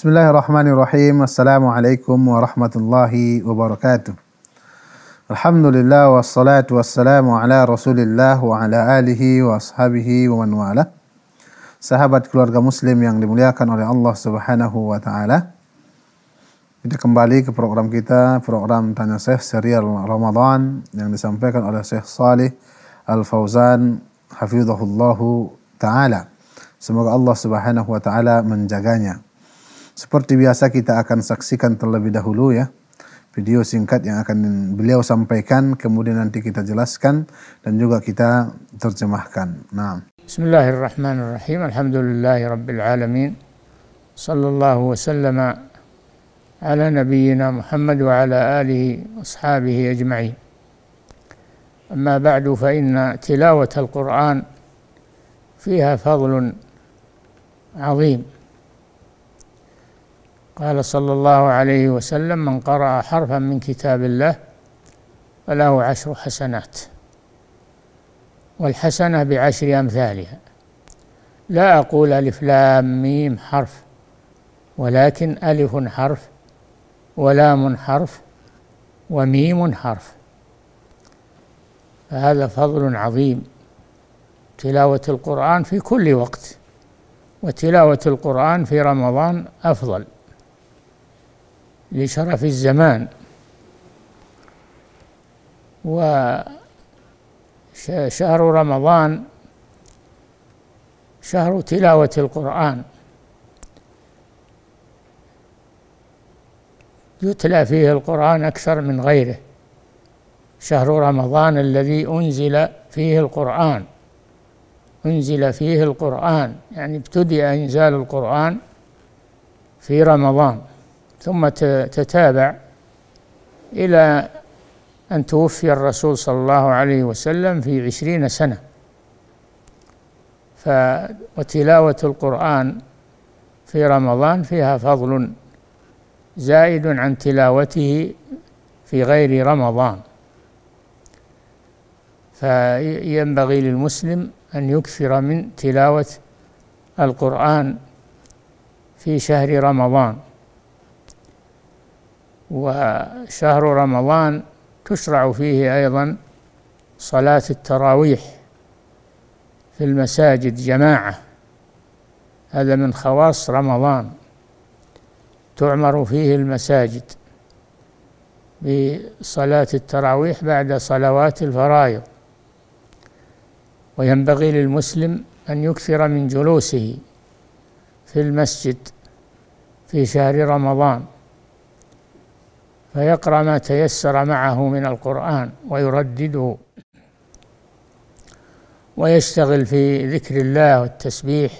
Bismillahirrahmanirrahim. Assalamualaikum warahmatullahi wabarakatuh. Alhamdulillah wassalatu wassalamu ala Rasulillah wa ala alihi wa ashabihi wa man wala. Sahabat keluarga muslim yang dimuliakan oleh Allah Subhanahu wa taala. Kita kembali ke program kita, program Tanya Syekh serial Ramadan yang disampaikan oleh Syekh Salih al hafizahullahu taala. Semoga Allah Subhanahu wa taala menjaganya. Seperti biasa kita akan saksikan terlebih dahulu ya video singkat yang akan beliau sampaikan kemudian nanti kita jelaskan dan juga kita terjemahkan. Nah. Bismillahirrahmanirrahim. Alhamdulillahirabbil alamin. Sallallahu wasallam ala nabiyyina Muhammad wa ala alihi ashabihi ajma'in. fa بعد فإن al-Quran fiha فضل 'azim. قال صلى الله عليه وسلم من قرأ حرفا من كتاب الله فله عشر حسنات والحسنة بعشر أمثالها لا أقول ألف لام ميم حرف ولكن ألف حرف ولام حرف وميم حرف فهذا فضل عظيم تلاوة القرآن في كل وقت وتلاوة القرآن في رمضان أفضل لشرف الزمان وشهر رمضان شهر تلاوة القرآن يتلى فيه القرآن أكثر من غيره شهر رمضان الذي أنزل فيه القرآن أنزل فيه القرآن يعني ابتدأ إنزال القرآن في رمضان ثم تتابع إلى أن توفي الرسول صلى الله عليه وسلم في عشرين سنة ف وتلاوة القرآن في رمضان فيها فضل زائد عن تلاوته في غير رمضان فينبغي للمسلم أن يكثر من تلاوة القرآن في شهر رمضان وشهر رمضان تشرع فيه أيضا صلاة التراويح في المساجد جماعة هذا من خواص رمضان تعمر فيه المساجد بصلاة التراويح بعد صلوات الفرائض وينبغي للمسلم أن يكثر من جلوسه في المسجد في شهر رمضان فيقرأ ما تيسر معه من القرآن ويردده ويشتغل في ذكر الله والتسبيح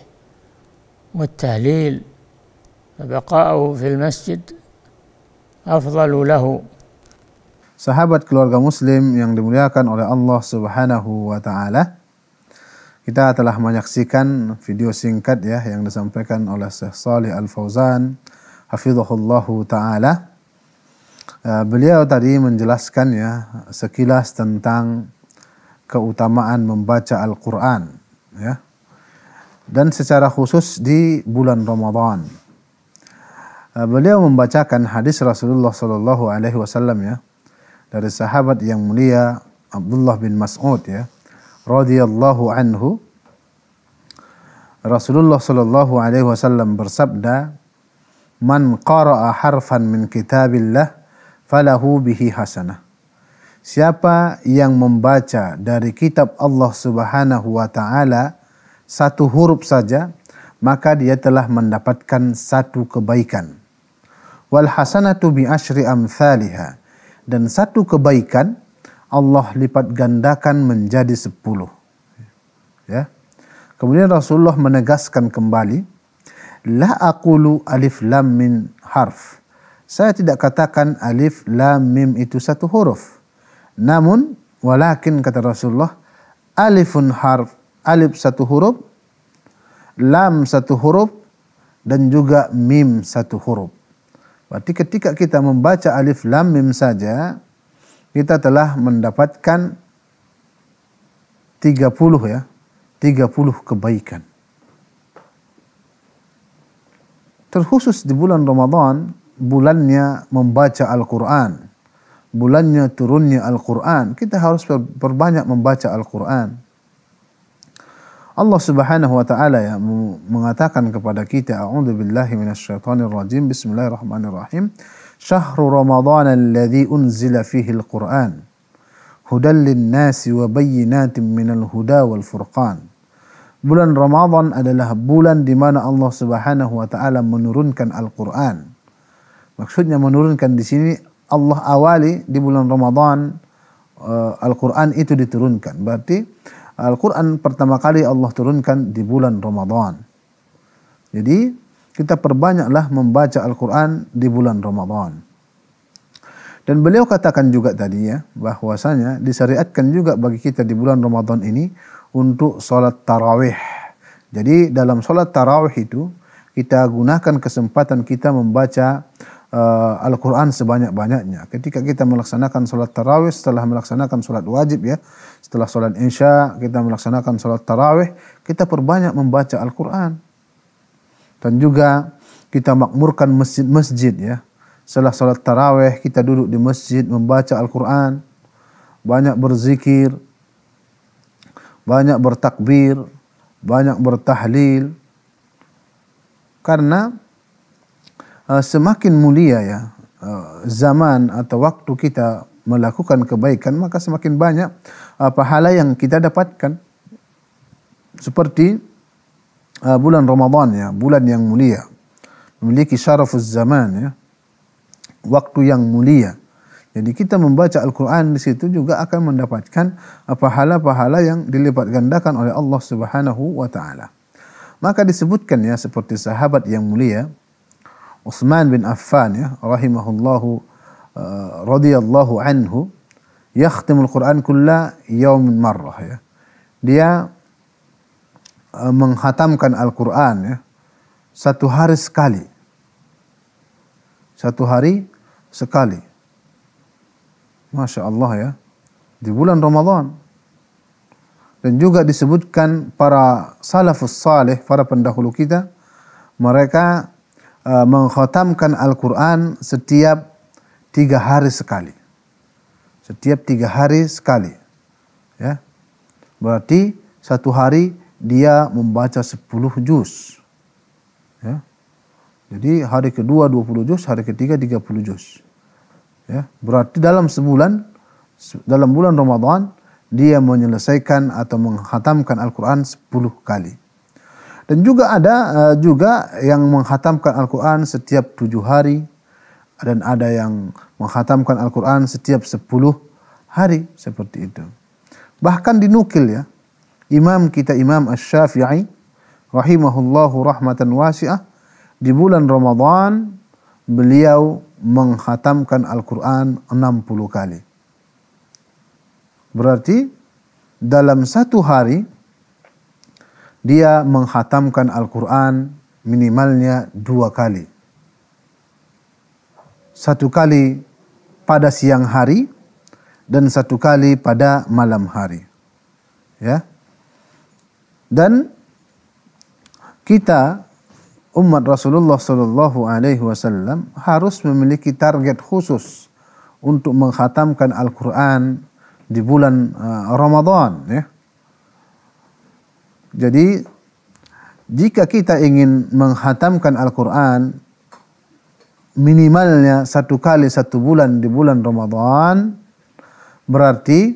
والتهليل فبقاؤه في المسجد افضل له Sahabat keluarga muslim yang dimuliakan oleh Allah Subhanahu wa taala. Kita telah menyaksikan video singkat ya yang disampaikan oleh Syekh Salih Al Fauzan hafizahullahu taala Eh, beliau tadi menjelaskan ya sekilas tentang keutamaan membaca Al-Quran ya dan secara khusus di bulan Ramadan. Eh, beliau membacakan hadis Rasulullah Shallallahu Alaihi Wasallam ya dari sahabat yang mulia Abdullah bin Mas'ud ya radhiyallahu anhu Rasulullah Shallallahu Alaihi Wasallam bersabda man qara'a harfan min kitabillah falahu bihi hasanah. Siapa yang membaca dari kitab Allah Subhanahu wa taala satu huruf saja, maka dia telah mendapatkan satu kebaikan. Wal hasanatu bi asyri amsalha. Dan satu kebaikan Allah lipat gandakan menjadi sepuluh. Ya. Kemudian Rasulullah menegaskan kembali, la aqulu alif lam min harf saya tidak katakan alif, lam, mim itu satu huruf. Namun, walakin kata Rasulullah, alifun harf, alif satu huruf, lam satu huruf, dan juga mim satu huruf. Berarti ketika kita membaca alif, lam, mim saja, kita telah mendapatkan 30 ya, 30 kebaikan. Terkhusus di bulan Ramadan, bulannya membaca Al-Quran, bulannya turunnya Al-Quran. Kita harus perbanyak membaca Al-Quran. Allah Subhanahu wa taala ya mengatakan kepada kita a'udzu billahi minasyaitonir rajim bismillahirrahmanirrahim syahrul ramadhan alladzi unzila fihi Qur'an, hudan linnasi wa bayyinatin minal huda wal furqan bulan Ramadhan adalah bulan di mana Allah Subhanahu wa taala menurunkan Al-Qur'an Maksudnya menurunkan di sini Allah awali di bulan Ramadan eh, Al-Quran itu diturunkan. Berarti Al-Quran pertama kali Allah turunkan di bulan Ramadan. Jadi kita perbanyaklah membaca Al-Quran di bulan Ramadan. Dan beliau katakan juga tadi ya bahwasanya disyariatkan juga bagi kita di bulan Ramadan ini untuk sholat tarawih. Jadi dalam sholat tarawih itu kita gunakan kesempatan kita membaca uh, Al-Quran sebanyak-banyaknya. Ketika kita melaksanakan sholat tarawih, setelah melaksanakan sholat wajib ya, setelah sholat insya, kita melaksanakan sholat tarawih, kita perbanyak membaca Al-Quran. Dan juga kita makmurkan masjid-masjid ya. Setelah sholat tarawih, kita duduk di masjid membaca Al-Quran, banyak berzikir, banyak bertakbir, banyak bertahlil. Karena Eh, semakin mulia ya eh, zaman atau waktu kita melakukan kebaikan maka semakin banyak eh, pahala yang kita dapatkan seperti bulan Ramadan ya bulan yang mulia memiliki syarafuz zaman ya waktu yang mulia jadi kita membaca Al-Quran di situ juga akan mendapatkan pahala-pahala yang dilipat gandakan oleh Allah Subhanahu wa taala. Maka disebutkan ya seperti sahabat yang mulia Utsman bin Affan ya rahimahullahu uh, radhiyallahu anhu yakhtimul Quran kulla yaumin marrah ya. Dia uh, menghatamkan Al-Qur'an ya satu hari sekali. Satu hari sekali. Masya Allah ya. Di bulan Ramadan. Dan juga disebutkan para salafus saleh, para pendahulu kita, mereka menghutamkan mengkhotamkan Al-Quran setiap tiga hari sekali. Setiap tiga hari sekali. Ya. Berarti satu hari dia membaca 10 juz. Ya. Jadi hari kedua 20 juz, hari ketiga 30 juz. Ya. Berarti dalam sebulan, dalam bulan Ramadan, dia menyelesaikan atau menghatamkan Al-Quran 10 kali. Dan juga ada uh, juga yang menghatamkan Al-Quran setiap tujuh hari. Dan ada yang menghatamkan Al-Quran setiap sepuluh hari. Seperti itu. Bahkan dinukil ya. Imam kita Imam ash shafii Rahimahullahu rahmatan wasi'ah. Di bulan Ramadan beliau menghatamkan Al-Quran 60 kali. Berarti dalam satu hari dia menghatamkan Al-Quran minimalnya dua kali. Satu kali pada siang hari dan satu kali pada malam hari. Ya. Dan kita umat Rasulullah Shallallahu Alaihi Wasallam harus memiliki target khusus untuk menghatamkan Al-Quran di bulan uh, Ramadan. Ya. Jadi jika kita ingin menghatamkan Al-Quran minimalnya satu kali satu bulan di bulan Ramadan berarti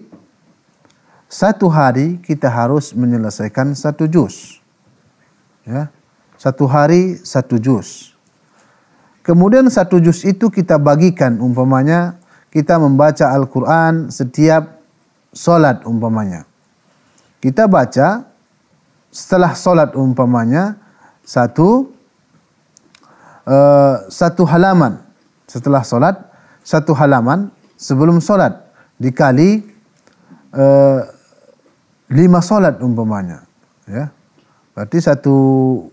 satu hari kita harus menyelesaikan satu juz. Ya. Satu hari satu juz. Kemudian satu juz itu kita bagikan umpamanya kita membaca Al-Quran setiap sholat umpamanya. Kita baca setelah sholat umpamanya satu uh, satu halaman setelah sholat satu halaman sebelum sholat dikali uh, lima sholat umpamanya ya berarti satu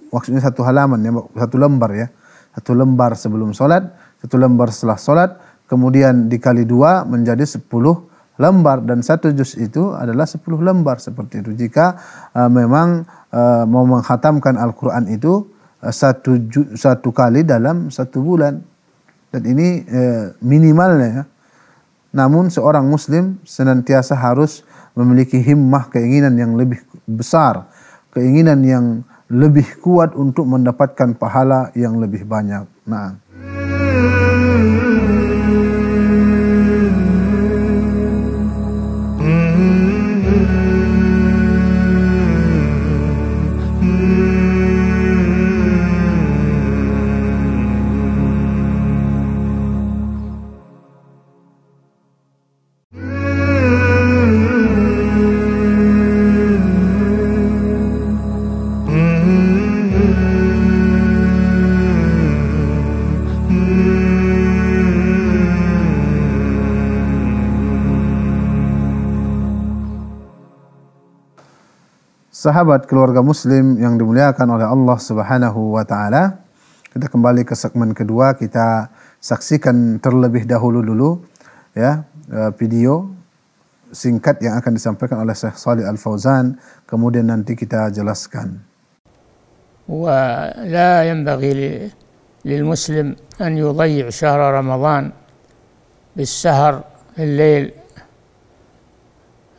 maksudnya satu halaman ya satu lembar ya satu lembar sebelum sholat satu lembar setelah sholat kemudian dikali dua menjadi sepuluh lembar dan satu juz itu adalah sepuluh lembar seperti itu. Jika uh, memang uh, mau menghatamkan Al-Qur'an itu uh, satu satu kali dalam satu bulan. Dan ini uh, minimalnya. Ya. Namun seorang muslim senantiasa harus memiliki himmah keinginan yang lebih besar, keinginan yang lebih kuat untuk mendapatkan pahala yang lebih banyak. Nah, sahabat keluarga muslim yang dimuliakan oleh Allah Subhanahu wa taala. Kita kembali ke segmen kedua, kita saksikan terlebih dahulu dulu ya eh, video singkat yang akan disampaikan oleh Syekh Salih Al Fauzan, kemudian nanti kita jelaskan. ولا ينبغي للمسلم أن يضيع شهر رمضان بالسهر الليل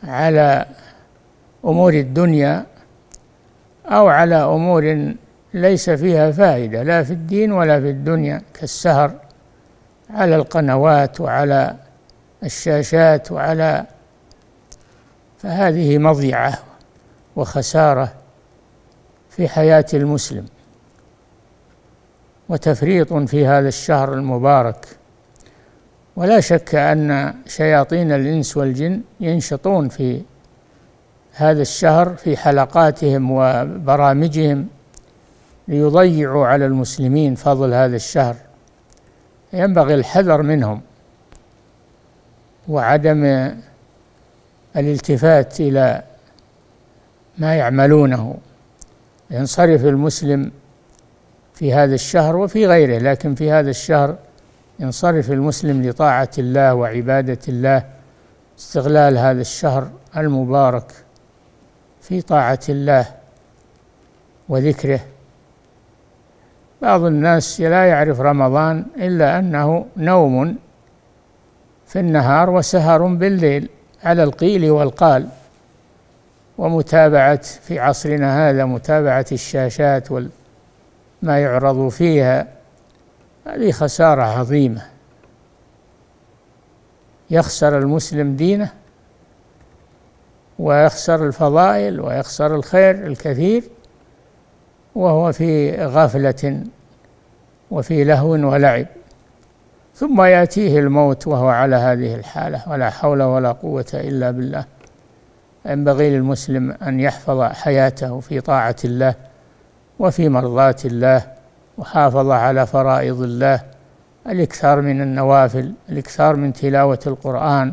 على امور الدنيا أو على أمور ليس فيها فائدة لا في الدين ولا في الدنيا كالسهر على القنوات وعلى الشاشات وعلى فهذه مضيعة وخسارة في حياة المسلم وتفريط في هذا الشهر المبارك ولا شك أن شياطين الإنس والجن ينشطون في هذا الشهر في حلقاتهم وبرامجهم ليضيعوا على المسلمين فضل هذا الشهر ينبغي الحذر منهم وعدم الالتفات الى ما يعملونه ينصرف المسلم في هذا الشهر وفي غيره لكن في هذا الشهر ينصرف المسلم لطاعه الله وعباده الله استغلال هذا الشهر المبارك في طاعة الله وذكره بعض الناس لا يعرف رمضان إلا أنه نوم في النهار وسهر بالليل على القيل والقال ومتابعة في عصرنا هذا متابعة الشاشات وما يعرض فيها هذه خسارة عظيمة يخسر المسلم دينه ويخسر الفضائل ويخسر الخير الكثير وهو في غفلة وفي لهو ولعب ثم يأتيه الموت وهو على هذه الحالة ولا حول ولا قوة إلا بالله ينبغي للمسلم أن يحفظ حياته في طاعة الله وفي مرضاة الله وحافظ على فرائض الله الإكثار من النوافل الإكثار من تلاوة القرآن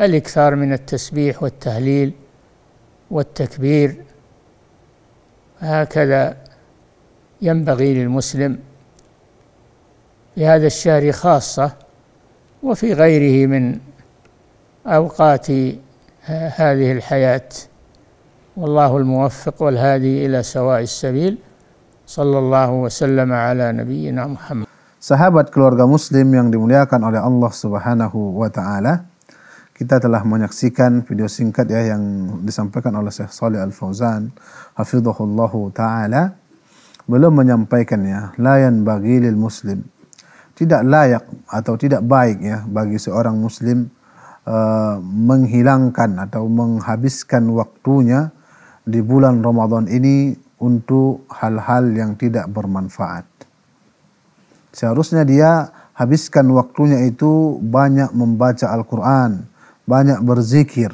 الاكثار من التسبيح والتهليل والتكبير هكذا ينبغي للمسلم في هذا الشهر خاصة وفي غيره من أوقات هذه الحياة والله الموفق والهادي إلى سواء السبيل صلى الله وسلم على نبينا محمد Sahabat keluarga muslim yang dimuliakan oleh Allah Subhanahu wa taala, kita telah menyaksikan video singkat ya yang disampaikan oleh Syekh Saleh Al Fauzan hafizahullah taala belum menyampaikannya layan bagi lil muslim tidak layak atau tidak baik ya bagi seorang muslim uh, menghilangkan atau menghabiskan waktunya di bulan Ramadan ini untuk hal-hal yang tidak bermanfaat seharusnya dia habiskan waktunya itu banyak membaca Al-Qur'an banyak berzikir,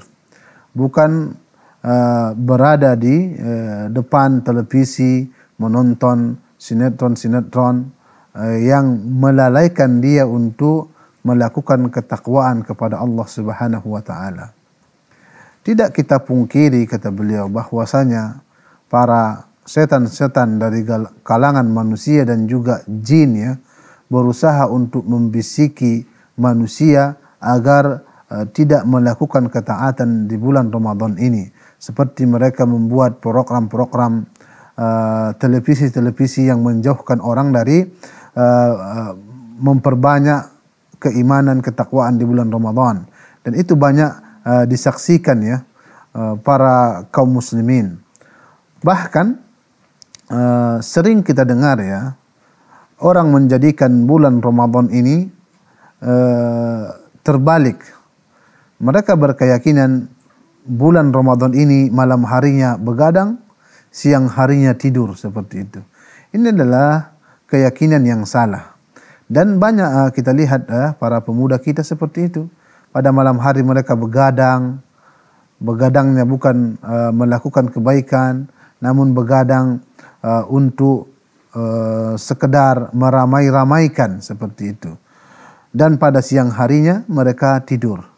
bukan uh, berada di uh, depan televisi menonton sinetron-sinetron uh, yang melalaikan dia untuk melakukan ketakwaan kepada Allah Subhanahu wa taala. Tidak kita pungkiri kata beliau bahwasanya para setan-setan dari kalangan manusia dan juga jin ya berusaha untuk membisiki manusia agar Eh, tidak melakukan ketaatan di bulan Ramadan ini seperti mereka membuat program-program eh, televisi-televisi yang menjauhkan orang dari eh, memperbanyak keimanan ketakwaan di bulan Ramadan dan itu banyak disaksikan ya para kaum muslimin bahkan sering kita dengar ya orang menjadikan bulan Ramadan ini terbalik mereka berkeyakinan bulan Ramadan ini malam harinya begadang, siang harinya tidur seperti itu. Ini adalah keyakinan yang salah. Dan banyak uh, kita lihat uh, para pemuda kita seperti itu. Pada malam hari mereka begadang. Begadangnya bukan uh, melakukan kebaikan, namun begadang uh, untuk uh, sekedar meramai-ramaikan seperti itu. Dan pada siang harinya mereka tidur.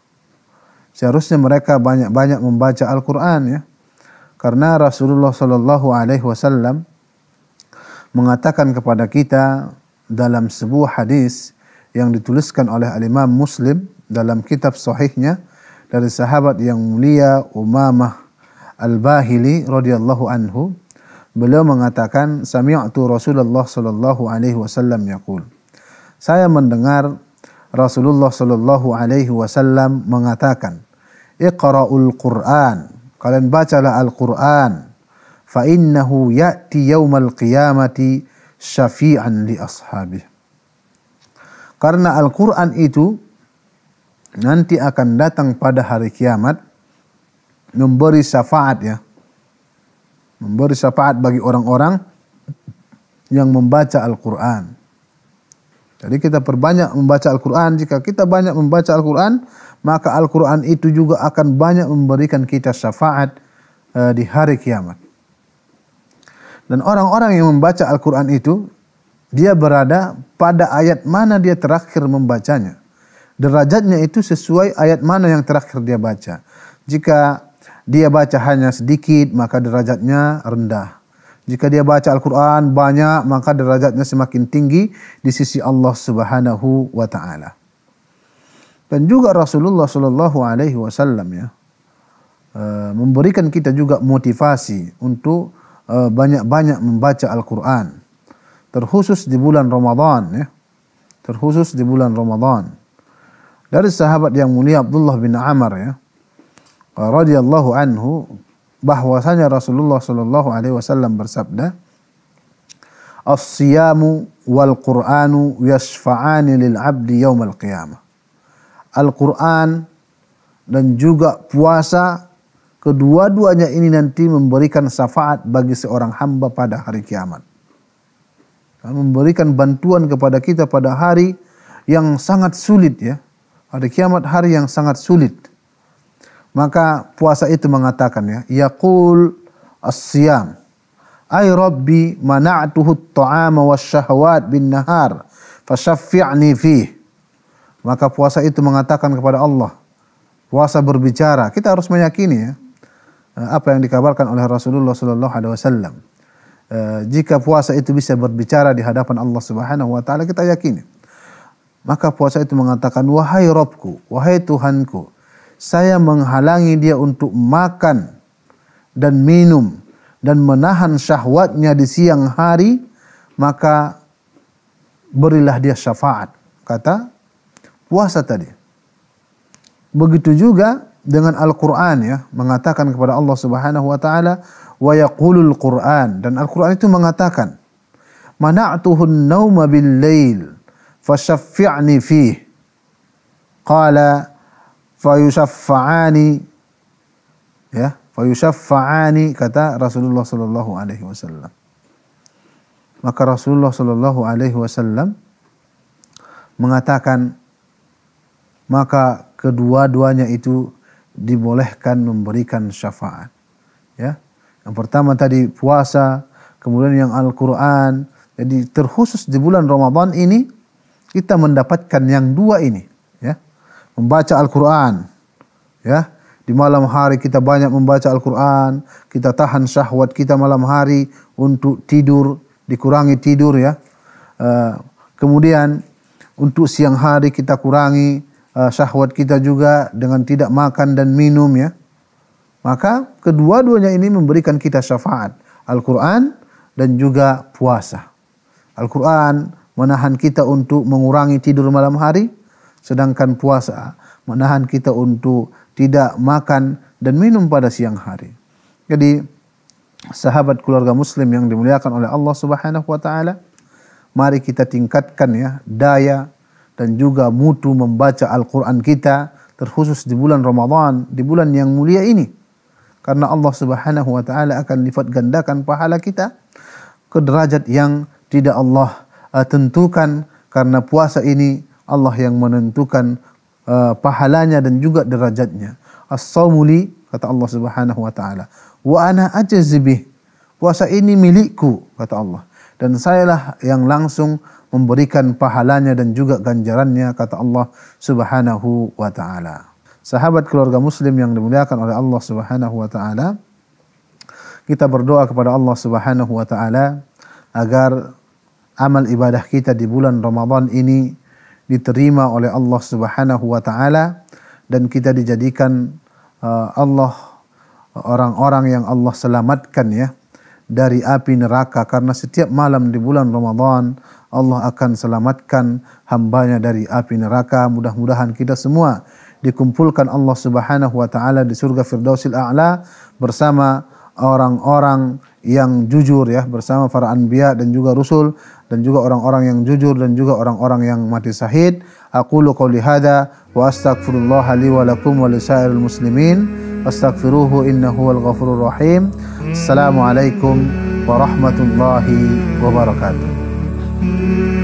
Seharusnya mereka banyak-banyak membaca Al-Quran ya. Karena Rasulullah Shallallahu Alaihi Wasallam mengatakan kepada kita dalam sebuah hadis yang dituliskan oleh Al-Imam Muslim dalam kitab sahihnya dari sahabat yang mulia Umamah Al-Bahili radhiyallahu anhu beliau mengatakan sami'tu Rasulullah sallallahu alaihi wasallam yaqul saya mendengar Rasulullah sallallahu alaihi wasallam mengatakan Iqra'ul Qur'an. Kalian bacalah Al-Qur'an. Fa innahu ya'ti yaumal qiyamati syafi'an li ashabih. Karena Al-Qur'an itu nanti akan datang pada hari kiamat memberi syafaat ya. Memberi syafaat bagi orang-orang yang membaca Al-Qur'an. Jadi kita perbanyak membaca Al-Quran. Jika kita banyak membaca Al-Quran, maka Al-Quran itu juga akan banyak memberikan kita syafaat uh, di hari kiamat. Dan orang-orang yang membaca Al-Quran itu, dia berada pada ayat mana dia terakhir membacanya. Derajatnya itu sesuai ayat mana yang terakhir dia baca. Jika dia baca hanya sedikit, maka derajatnya rendah. Jika dia baca Al-Quran banyak, maka derajatnya semakin tinggi di sisi Allah Subhanahu wa Ta'ala dan juga Rasulullah Shallallahu Alaihi Wasallam ya eh, memberikan kita juga motivasi untuk eh, banyak-banyak membaca Al-Quran terkhusus di bulan Ramadan ya terkhusus di bulan Ramadan dari sahabat yang mulia Abdullah bin Amr ya eh, radhiyallahu anhu bahwasanya Rasulullah Shallallahu alaihi wasallam bersabda As-siyamu wal Qur'anu yashfa'ani lil 'abdi qiyamah Al-Quran, dan juga puasa. Kedua-duanya ini nanti memberikan syafaat bagi seorang hamba pada hari kiamat. Memberikan bantuan kepada kita pada hari yang sangat sulit ya. Hari kiamat hari yang sangat sulit. Maka puasa itu mengatakan ya, yaqul as-siyam. Ay Rabbi mana'tuhu at-ta'ama wasyahawat bin nahar fasyaffi'ni fih maka puasa itu mengatakan kepada Allah. Puasa berbicara. Kita harus meyakini ya eh, apa yang dikabarkan oleh Rasulullah Sallallahu Alaihi Wasallam. Eh, jika puasa itu bisa berbicara di hadapan Allah Subhanahu Wa Taala, kita yakini. Maka puasa itu mengatakan, wahai Robku, wahai Tuhanku, saya menghalangi dia untuk makan dan minum dan menahan syahwatnya di siang hari, maka berilah dia syafaat. Kata puasa tadi. Begitu juga dengan Al-Qur'an ya, mengatakan kepada Allah Subhanahu wa taala wa yaqulul Qur'an dan Al-Qur'an itu mengatakan mana'tuhun nauma bil lail fasyaffi'ni fihi. Qala fayushaffa'ani ya, fayushaffa'ani kata Rasulullah sallallahu alaihi wasallam. Maka Rasulullah sallallahu alaihi wasallam mengatakan maka kedua-duanya itu dibolehkan memberikan syafaat. Ya. Yang pertama tadi puasa, kemudian yang Al-Qur'an. Jadi terkhusus di bulan Ramadan ini kita mendapatkan yang dua ini, ya. Membaca Al-Qur'an. Ya. Di malam hari kita banyak membaca Al-Qur'an, kita tahan syahwat kita malam hari untuk tidur, dikurangi tidur ya. Uh, kemudian untuk siang hari kita kurangi Eh, syahwat kita juga dengan tidak makan dan minum ya. Maka kedua-duanya ini memberikan kita syafaat. Al-Quran dan juga puasa. Al-Quran menahan kita untuk mengurangi tidur malam hari. Sedangkan puasa menahan kita untuk tidak makan dan minum pada siang hari. Jadi sahabat keluarga muslim yang dimuliakan oleh Allah Subhanahu wa taala, mari kita tingkatkan ya daya dan juga mutu membaca Al-Quran kita terkhusus di bulan Ramadan, di bulan yang mulia ini. Karena Allah Subhanahu wa taala akan lipat gandakan pahala kita ke derajat yang tidak Allah uh, tentukan karena puasa ini Allah yang menentukan uh, pahalanya dan juga derajatnya. As-saumu kata Allah Subhanahu wa taala. Wa ana Puasa ini milikku kata Allah dan sayalah yang langsung memberikan pahalanya dan juga ganjarannya kata Allah Subhanahu wa taala. Sahabat keluarga muslim yang dimuliakan oleh Allah Subhanahu wa taala, kita berdoa kepada Allah Subhanahu wa taala agar amal ibadah kita di bulan Ramadan ini diterima oleh Allah Subhanahu wa taala dan kita dijadikan uh, Allah orang-orang yang Allah selamatkan ya dari api neraka karena setiap malam di bulan Ramadan Allah akan selamatkan hambanya dari api neraka. Mudah-mudahan kita semua dikumpulkan Allah Subhanahu wa taala di surga Firdausil A'la bersama orang-orang yang jujur ya, bersama para anbiya dan juga rusul dan juga orang-orang yang jujur dan juga orang-orang yang mati syahid. Aqulu qouli hadza wa li wa lakum wa muslimin. واستغفروه إنه هو الغفور الرحيم السلام عليكم ورحمة الله وبركاته